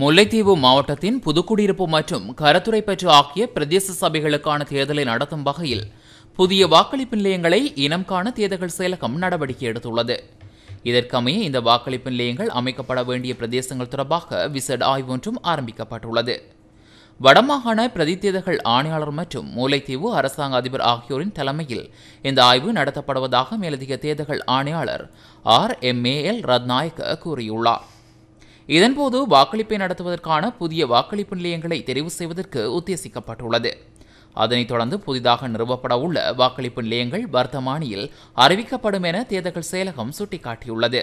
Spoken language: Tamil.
முல்லைத்தீவு மாவட்டத்தின் புதுக்குடியிருப்பு மற்றும் கரத்துறை பெற்று ஆகிய பிரதேச சபைகளுக்கான தேர்தலை நடத்தும் வகையில் புதிய வாக்களிப்பு நிலையங்களை இனம் காண தேர்தல்கள் செயலகம் நடவடிக்கை எடுத்துள்ளது இதற்கமைய இந்த வாக்களிப்பு நிலையங்கள் அமைக்கப்பட வேண்டிய பிரதேசங்கள் தொடர்பாக விசட் ஆய்வு ஒன்றும் ஆரம்பிக்கப்பட்டுள்ளது வடமாகாண பிரதி தேர்தல்கள் ஆணையாளர் மற்றும் மூலைத்தீவு அரசாங்க அதிபர் ஆகியோரின் தலைமையில் இந்த ஆய்வு நடத்தப்படுவதாக மேலதிக தேர்தல்கள் ஆணையாளர் R M A L Rathnayake கூறியுள்ளார் இதன்போது வாக்களிப்பை நடத்துவதற்கான புதிய வாக்களிப்பு நிலையங்களை தெரிவு செய்வதற்கு உத்தேசிக்கப்பட்டுள்ளது அதனைத் தொடர்ந்து புதிதாக நிறுவப்பட உள்ள வாக்களிப்பு நிலையங்கள் வர்த்தமானியில் அறிவிக்கப்படும் என தேர்தல்கள் செயலகம் சுட்டிக்காட்டியுள்ளது